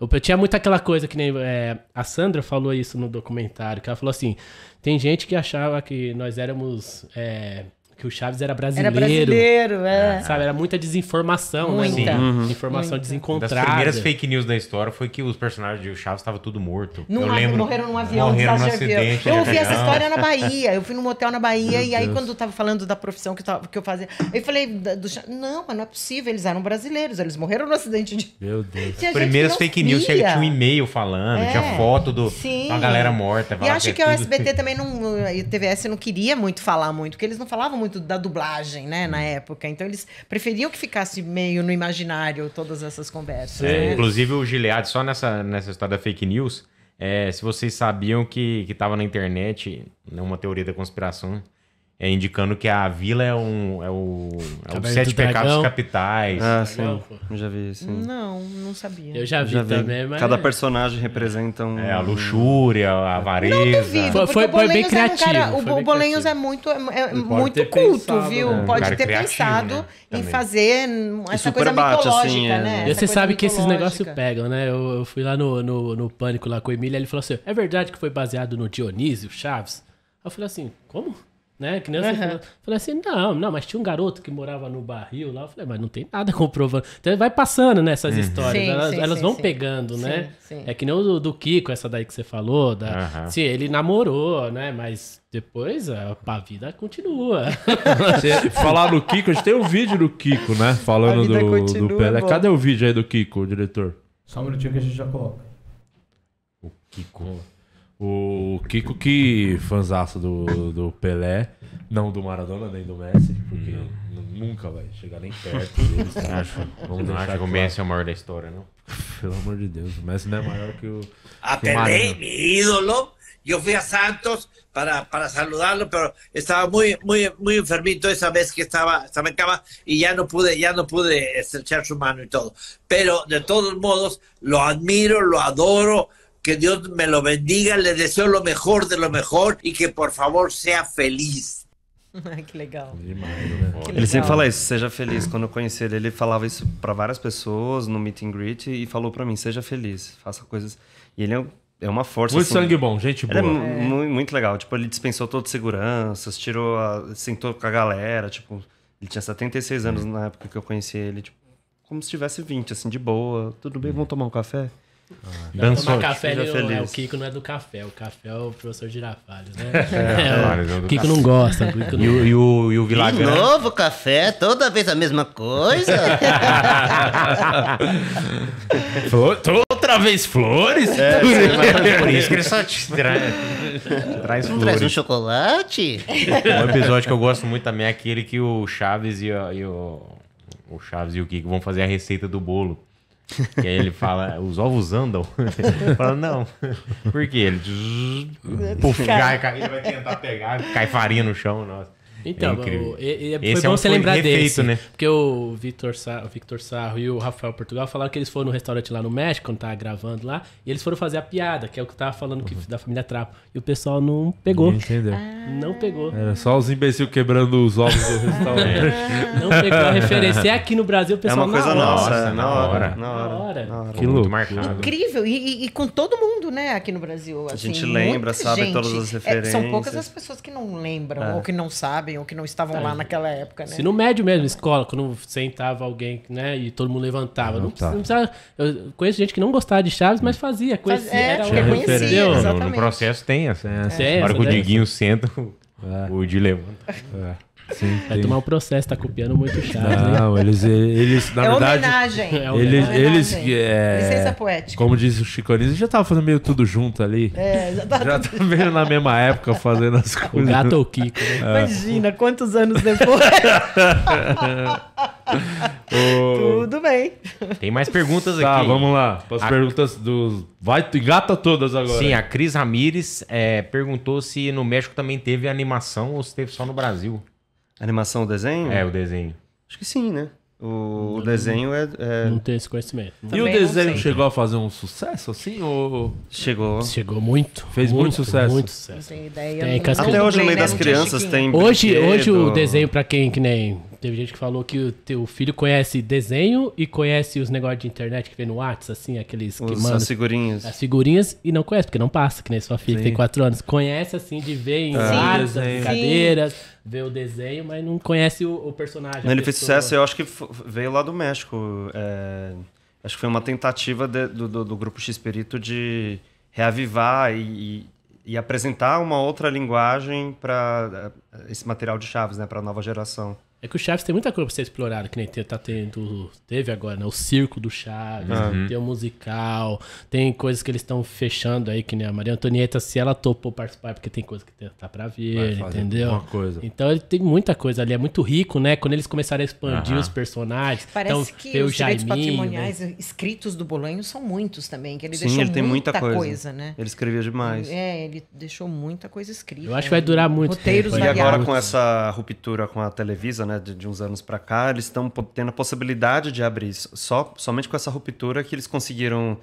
Eu, tinha muito aquela coisa que nem. É, a Sandra falou isso no documentário, que ela falou assim: tem gente que achava que nós éramos. É, que o Chaves era brasileiro. Era brasileiro, é. é. Sabe, era muita desinformação, né? muita. né? Uhum. Informação muita. desencontrada. Das primeiras fake news da história foi que os personagens de Chaves estavam tudo morto. Num, eu lembro, morreram num avião, morreram num acidente. Eu ouvi essa história na Bahia. Eu fui num motel na Bahia e aí Deus. quando eu tava falando da profissão que eu, tava, que eu fazia, eu falei do Chaves, não, mas não é possível, eles eram brasileiros, eles morreram num acidente de Meu Deus. As primeiras fake news via. tinha, um e-mail falando, é. tinha foto do Sim. uma galera morta. E acho que, é que é o SBT também não, e o TVS não queria muito falar muito, porque eles não falavam muito muito da dublagem, né, na uhum. época. Então eles preferiam que ficasse meio no imaginário todas essas conversas. Né? Inclusive o Gilead, só nessa, nessa história da fake news, é, se vocês sabiam que estava na internet, uma teoria da conspiração, é, indicando que a vila é um é o, é o sete pecados dragão. capitais. Ah, sim. Eu já vi isso. Não, não sabia. Eu já vi, já vi. também, mas cada é. personagem representa um é, a luxúria, a avareza. Não duvido, foi, foi, foi bem criativo. É um cara, foi o Bolenhos é muito é, é muito culto, pensado, viu? Né? Pode ter criativo, pensado né? em fazer essa coisa bate, assim, mitológica, assim, né? E você sabe que esses negócios pegam, né? Eu, eu fui lá no, no, no pânico lá com o Emília, ele falou assim: "É verdade que foi baseado no Dionísio Chaves?" Eu falei assim: "Como?" né? Que nem uhum. falou. Falei assim, não, não, mas tinha um garoto que morava no barril lá. Eu falei, mas não tem nada comprovando. Então vai passando nessas né, uhum. histórias, sim, elas, sim, elas sim, vão pegando, né? É que nem o do, Kiko, essa daí que você falou. Da, uhum. Se ele namorou, né? Mas depois ah, a, vida continua. Falar do Kiko, a gente tem um vídeo do Kiko, né? Falando do, continua, do Pelé. Cadê o vídeo aí do Kiko, diretor? Só um minutinho que a gente já coloca. O Kiko. O Kiko que fanzaço do, do Pelé, não do Maradona nem do Messi, porque nunca vai chegar nem perto deles. Vamos não acha que o Messi é o maior da história, não? Pelo amor de Deus, o Messi não é maior que o. Pelé meu ídolo. eu fui a Santos para, para saludarlo, mas estava muito muito muito enfermito essa vez que estava estava en cama já não pude, já não pude estrechar sua mano e tudo, mas de todos modos, lo admiro, lo adoro, que Dios me lo bendiga, le deseo lo mejor de lo mejor e que por favor seja feliz. que legal. Demais, né? que ele legal. sempre fala isso, seja feliz. Quando eu conheci ele, ele falava isso para várias pessoas no meet and greet e falou para mim, seja feliz, faça coisas. E ele é é uma força. Muito assim, sangue bom, gente é boa. É, é. muito legal. Tipo, ele dispensou todo de seguranças, tirou a, sentou com a galera. Tipo, ele tinha 76 anos é. na época que eu conheci ele. Tipo, como se tivesse 20, assim, de boa. Tudo bem, vamos tomar um café? Ah, não tomar café, o, é, o Kiko não é do café, o café é o professor Girafales, né? É, é, o é Kiko não gosta. O Kiko E, o, e, o, e o De novo café, toda vez a mesma coisa. Outra vez flores? É, por isso que ele só te tra... traz não flores. traz um chocolate? Um episódio que eu gosto muito também é aquele que o Chaves e, a, e o, o Chaves e o Kiko vão fazer a receita do bolo. E aí ele fala, os ovos andam? Ele fala, não. Por quê? Ele, puf, cai, cai, ele vai tentar pegar, cai farinha no chão, nossa. Então, é o, e, e, é, foi é bom é um você lembrar refeito, desse. Né? Porque o Victor, Sarro, o Victor Sarro e o Rafael Portugal falaram que eles foram no restaurante lá no México, quando tava gravando lá, e eles foram fazer a piada, que é o que tava falando que, uhum. da família Trapo. E o pessoal não pegou. Não entendeu. Ah. Não pegou. Era só os imbecil quebrando os ovos do restaurante. não pegou a referência. E é aqui no Brasil o pessoal... não. É uma coisa na hora. Na hora. Na hora. Na hora. Na hora. Que louco. Incrível. E, e, com todo mundo, né, aqui no Brasil. Assim, a gente lembra, sabe gente. todas as referências. É, são poucas as pessoas que não lembram ou que não sabem sabem ou que não estavam lá é. naquela época, né? Se no médio mesmo, escola, quando sentava alguém, né, e todo mundo levantava. Ah, não, tá. não precisava, eu conheço gente que não gostava de Chaves, mas fazia. Conhecia, Faz, é, era, era conhecia, é, no, no, processo tem essa, né? É, hora que o Diguinho senta, é. O dilema. É. Sim, Vai tem. tomar um processo, tá copiando muito chato. Não, né? eles, eles, na é verdade. Homenagem. É homenagem. Eles, eles, é, Licença poética. Como diz o Chico eles já tava fazendo meio tudo junto ali. É, já tava. Tá já tá meio na mesma época fazendo as coisas. O gato ou é o Kiko. Né? É. Imagina, quantos anos depois. o... Tudo bem. Tem mais perguntas tá, aqui. Tá, vamos lá. As a... perguntas dos. Vai, engata todas agora. Sim, a Cris Ramires é, perguntou se no México também teve animação ou se teve só no Brasil. animação, ou desenho? É, o desenho. Acho que sim, né? O, o desenho é, é, Não tem esse conhecimento. Também e o desenho chegou a fazer um sucesso assim? Ou... Chegou. Chegou muito. Fez muito, muito sucesso. Muito sucesso. Não tem ideia. Tem, Até hoje, no meio das crianças, tem. Hoje, hoje o desenho, para quem que nem Teve gente que falou que o teu filho conhece desenho e conhece os negócios de internet que vê no WhatsApp, assim, aqueles os, que mandam. As figurinhas. As figurinhas e não conhece, porque não passa, que nem sua filha, que tem quatro anos. Conhece, assim, de ver em é. várias ah, brincadeiras, ver o desenho, mas não conhece o, o personagem. Não, ele fez sucesso, eu acho que veio lá do México. É, acho que foi uma tentativa de, do, do, do, grupo X-Perito de reavivar e, e e apresentar uma outra linguagem para é, esse material de Chaves, né, para a nova geração. É que o Chaves tem muita coisa pra ser explorada, que nem tem, tá tendo, teve agora, né? O circo do Chaves, uhum. tem o musical, tem coisas que eles estão fechando aí, que nem a Maria Antonieta, se ela topou participar, é porque tem coisa que tá pra vir, entendeu? coisa. Então ele tem muita coisa ali, é muito rico, né? Quando eles começaram a expandir uhum. os personagens. Então, Parece então, que os Jaiminho, direitos patrimoniais né? escritos do Bolanho são muitos também, que ele Sim, deixou ele tem muita, muita coisa. coisa. né? Ele escrevia demais. É, ele deixou muita coisa escrita. Eu acho que vai durar muito Roteiros tempo. E agora com essa ruptura com a Televisa, né, de, de uns anos para cá, eles estão tendo a possibilidade de abrir só somente com essa ruptura que eles conseguiram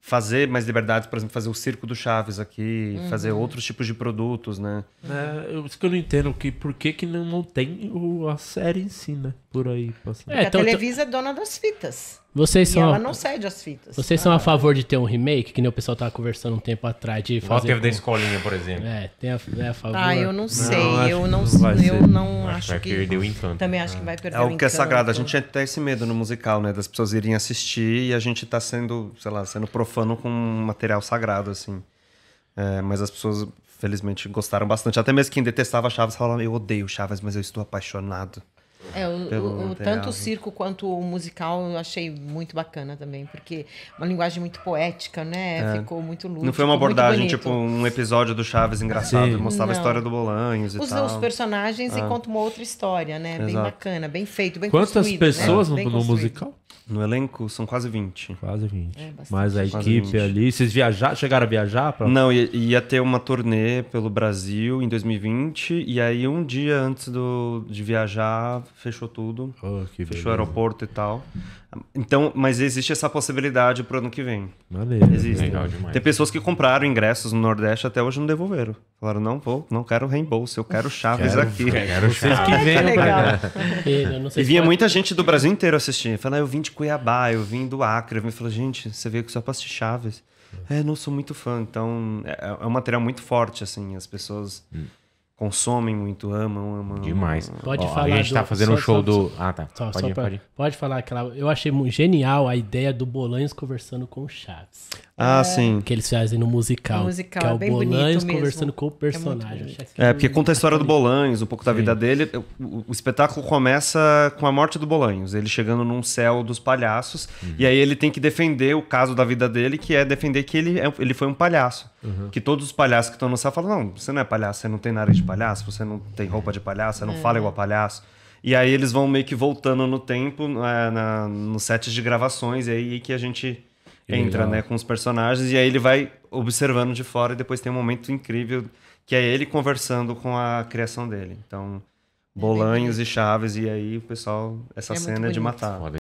fazer mais liberdade, por exemplo, fazer o circo do Chaves aqui, uhum. fazer outros tipos de produtos, né? É, eu, isso que eu não entendo, que por que, que não, não tem o, a série em si, né? Por aí. Assim. É, então, a Televisa então é dona das fitas. Vocês e são ela não cede as fitas. Vocês ah, são a ah. favor de ter um remake, que nem o pessoal tava conversando um tempo atrás de fazer. Igual teve com... da escolinha, por exemplo. É, tem a, é a favor. Ah, eu não sei. Não, eu não, eu não acho, acho que. Vai perder o encanto. Também acho que vai é. perder é o encanto. É o que é sagrado. A gente é tem até esse medo no musical, né? Das pessoas irem assistir e a gente tá sendo, sei lá, sendo profano com um material sagrado, assim. É, mas as pessoas, felizmente, gostaram bastante. Até mesmo quem detestava Chaves falava, eu odeio Chaves, mas eu estou apaixonado. É, o, o, o tanto o né? circo quanto o musical eu achei muito bacana também, porque uma linguagem muito poética, né? É. Ficou muito lúdico. Não foi uma abordagem, tipo, um episódio do Chaves engraçado, que mostrava Não. a história do Bolanhos e Usa tal. os personagens e é. conta uma outra história, né? Exato. Bem bacana, bem feito, bem Quantas né? pessoas né? no, no musical? No elenco são quase 20. Quase 20. É, Mas a equipe ali. Vocês viajar, chegaram a viajar? Pra... Não, ia, ia, ter uma turnê pelo Brasil em 2020. E aí, um dia antes do, de viajar, fechou tudo. Oh, fechou o aeroporto e tal. Então, mas existe essa possibilidade pro ano que vem. Valeu. Né? Existe. Legal demais. Tem pessoas que compraram ingressos no Nordeste até hoje não devolveram. Falaram, não vou, não quero reembolso, eu quero Chaves quero, aqui. Quero Chaves. que venham pra E vinha muita gente do Brasil inteiro assistir. Falaram, ah, eu vim de Cuiabá, eu vim do Acre. Eu falei, gente, você veio que só pra assistir Chaves. É, não sou muito fã, então é, é, é um material muito forte, assim, as pessoas... Hum consomem muito, amam, amam. Demais. Pode Ó, falar. A gente está fazendo um show só, do. Ah, tá. Só, pode, só ir, pra, pode, ir. pode falar aquela. Eu achei genial a ideia do Bolanhos conversando com o Chaves. Ah, é, sim. Que eles fazem no musical. O musical que é, é o bem Bolanhos conversando com o é personagem. É, é porque conta a história do Bolanhos, um pouco da sim. vida dele. O, o, espetáculo começa com a morte do Bolanhos, ele chegando num céu dos palhaços. Uhum. E aí ele tem que defender o caso da vida dele, que é defender que ele, é, ele foi um palhaço. Uhum. Que todos os palhaços que estão no céu falam: não, você não é palhaço, você não tem nariz de palhaço, você não tem roupa de palhaço, você não é. fala igual palhaço. E aí eles vão meio que voltando no tempo, é, na, nos sets de gravações, e aí que a gente entra, né, com os personagens, e aí ele vai observando de fora e depois tem um momento incrível que é ele conversando com a criação dele. Então, é Bolanhos e Chaves, e aí o pessoal, essa é cena é de matar.